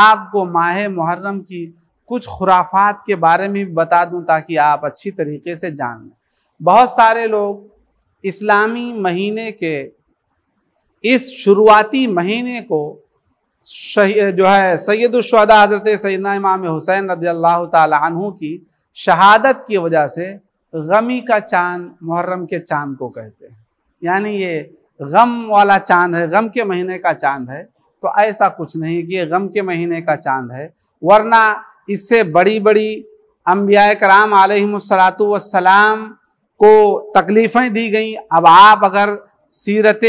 आपको माह मुहर्रम की कुछ खुराफात के बारे में भी बता दूं ताकि आप अच्छी तरीके से जान लें बहुत सारे लोग इस्लामी महीने के इस शुरुआती महीने को जो है सैदुलशदा हज़रत सैदना इमाम हुसैन रदी अल्लाह तहु की शहादत की वजह से गमी का चांद मुहर्रम के चांद को कहते हैं यानी ये गम वाला चांद है गम के महीने का चांद है तो ऐसा कुछ नहीं कि ये गम के महीने का चांद है वरना इससे बड़ी बड़ी अम्बिया कराम आलतू वसलाम को तकलीफ़ें दी गई अब आप अगर सीरत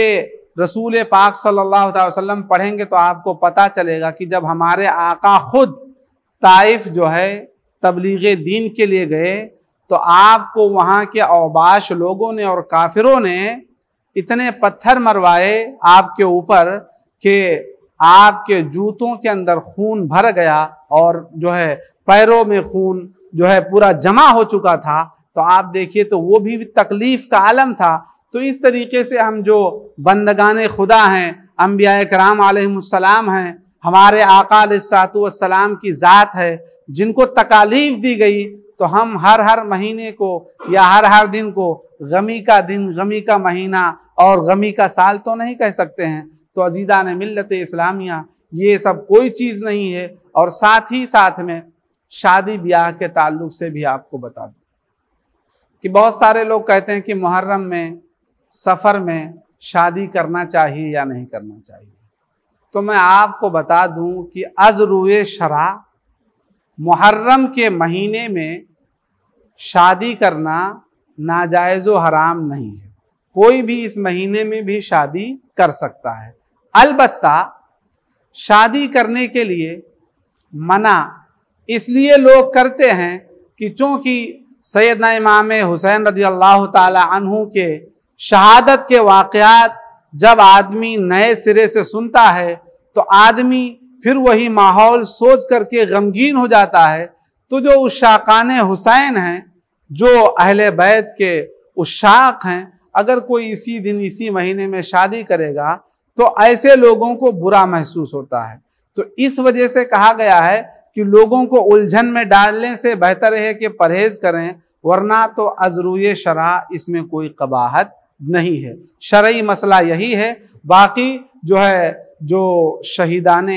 रसूल पाक सल्लल्लाहु अलैहि वसल्लम पढ़ेंगे तो आपको पता चलेगा कि जब हमारे आका खुद ताइफ जो है तबलीग दीन के लिए गए तो आपको वहाँ के अवबाश लोगों ने और काफिरों ने इतने पत्थर मरवाए आपके ऊपर कि आपके जूतों के अंदर खून भर गया और जो है पैरों में खून जो है पूरा जमा हो चुका था तो आप देखिए तो वो भी तकलीफ का आलम था तो इस तरीके से हम जो बंदगान खुदा हैं अम्बिया कराम आलम हैं हमारे आकालसलाम की ज़ात है जिनको तकालीफ दी गई तो हम हर हर महीने को या हर हर दिन को गमी का दिन गमी का महीना और गमी का साल तो नहीं कह सकते हैं तो अजीदा ने मिलत इस्लामिया ये सब कोई चीज़ नहीं है और साथ ही साथ में शादी ब्याह के ताल्लुक से भी आपको बता दूँ कि बहुत सारे लोग कहते हैं कि मुहर्रम में सफ़र में शादी करना चाहिए या नहीं करना चाहिए तो मैं आपको बता दूं कि अजरुए शरा मुहर्रम के महीने में शादी करना नाजायज़ हराम नहीं है कोई भी इस महीने में भी शादी कर सकता है अलबत्ता शादी करने के लिए मना इसलिए लोग करते हैं कि चूँकि न इमाम हुसैन रदी अल्लाह तहु के शहादत के वाक़ात जब आदमी नए सिरे से सुनता है तो आदमी फिर वही माहौल सोच करके गमगीन हो जाता है तो जो उस शाकान हुसैन हैं जो अहल बैत के शाख हैं अगर कोई इसी दिन इसी महीने में शादी करेगा तो ऐसे लोगों को बुरा महसूस होता है तो इस वजह से कहा गया है कि लोगों को उलझन में डालने से बेहतर है कि परहेज करें वरना तो अजरू शरा इसमें कोई कबाहत नहीं है शरा मसला यही है बाकी जो है जो शहीदान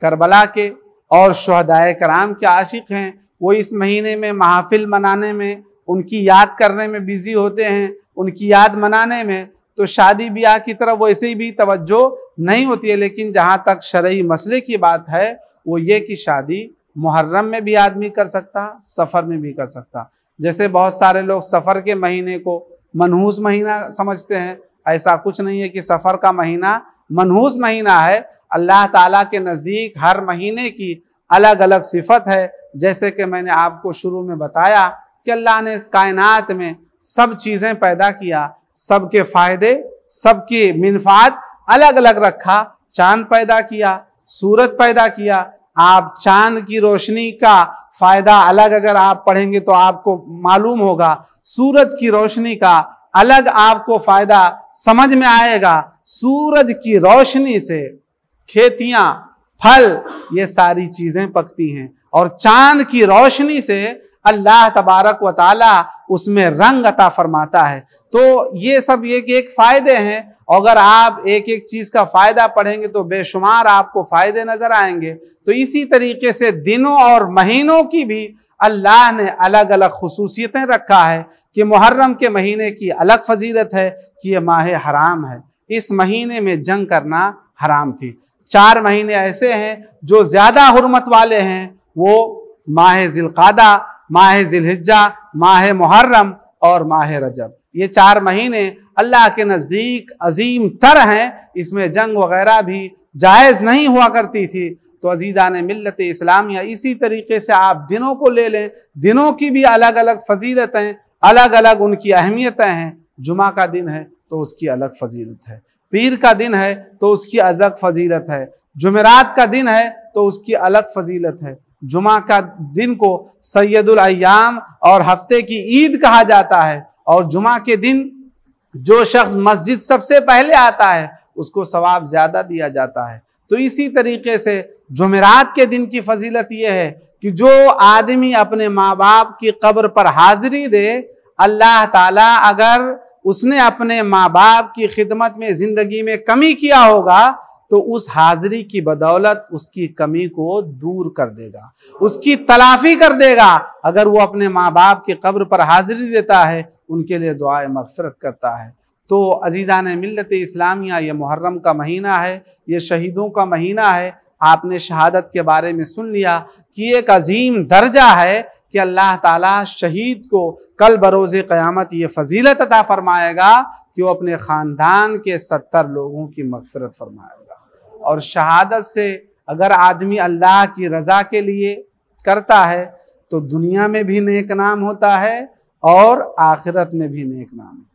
करबला के और शहदाय कराम के आशिक हैं वो इस महीने में महाफिल मनाने में उनकी याद करने में बिज़ी होते हैं उनकी याद मनाने में तो शादी ब्याह की तरफ वैसे ही भी तवज्जो नहीं होती है लेकिन जहाँ तक शरयी मसले की बात है वो ये कि शादी मुहर्रम में भी आदमी कर सकता सफ़र में भी कर सकता जैसे बहुत सारे लोग सफ़र के महीने को मनहूस महीना समझते हैं ऐसा कुछ नहीं है कि सफ़र का महीना मनहूस महीना है अल्लाह ताला के नज़दीक हर महीने की अलग अलग सिफत है जैसे कि मैंने आपको शुरू में बताया कि अल्लाह ने कायनात में सब चीज़ें पैदा किया सबके फायदे सबके मिनफात अलग अलग रखा चांद पैदा किया सूरज पैदा किया आप चांद की रोशनी का फायदा अलग अगर आप पढ़ेंगे तो आपको मालूम होगा सूरज की रोशनी का अलग आपको फायदा समझ में आएगा सूरज की रोशनी से खेतियां फल ये सारी चीजें पकती हैं और चांद की रोशनी से अल्लाह तबारक व ताला उसमें रंग अता फरमाता है तो ये सब एक एक फ़ायदे हैं अगर आप एक एक चीज़ का फ़ायदा पढ़ेंगे तो बेशुमार आपको फ़ायदे नज़र आएंगे तो इसी तरीके से दिनों और महीनों की भी अल्लाह ने अलग अलग खसूसियतें रखा है कि मुहर्रम के महीने की अलग फजीलत है कि यह माह हराम है इस महीने में जंग करना हराम थी चार महीने ऐसे हैं जो ज़्यादा हरमत वाले हैं वो माह ज़िलकादा माह ज़िलहिजा माह मुहर्रम और माह रजब ये चार महीने अल्लाह के नज़दीक अजीम तर हैं इसमें जंग वगैरह भी जायज़ नहीं हुआ करती थी तो अजीज़ा ने मिलत या इसी तरीके से आप दिनों को ले लें दिनों की भी अलग अलग फजीलतें अलग अलग उनकी अहमियतें हैं जुमा का दिन है तो उसकी अलग फजीलत है पीर का दिन है तो उसकी अलग फजीलत है जुमेरात का दिन है तो उसकी अलग फजीलत है जुमा का दिन को सैदुल अयाम और हफ्ते की ईद कहा जाता है और जुमा के दिन जो शख्स मस्जिद सबसे पहले आता है उसको सवाब ज़्यादा दिया जाता है तो इसी तरीके से जुमेरात के दिन की फजीलत यह है कि जो आदमी अपने माँ बाप की कब्र पर हाजिरी दे अल्लाह ताला अगर उसने अपने माँ बाप की खिदमत में ज़िंदगी में कमी किया होगा तो उस हाजिरी की बदौलत उसकी कमी को दूर कर देगा उसकी तलाफी कर देगा अगर वो अपने माँ बाप की कब्र पर हाजिरी देता है उनके लिए दुआ मफ़रत करता है तो अजीज़ा ने मिलत इस्लामिया ये मुहर्रम का महीना है ये शहीदों का महीना है आपने शहादत के बारे में सुन लिया कि एक अजीम दर्जा है कि अल्लाह ताला शहीद को कल बरोज़ क़यामत ये फजीलत अता फरमाएगा कि वो अपने ख़ानदान के सत्तर लोगों की मफ़रत फरमाएगा और शहादत से अगर आदमी अल्लाह की रज़ा के लिए करता है तो दुनिया में भी नेक नाम होता है और आखिरत में भी नेक नाम है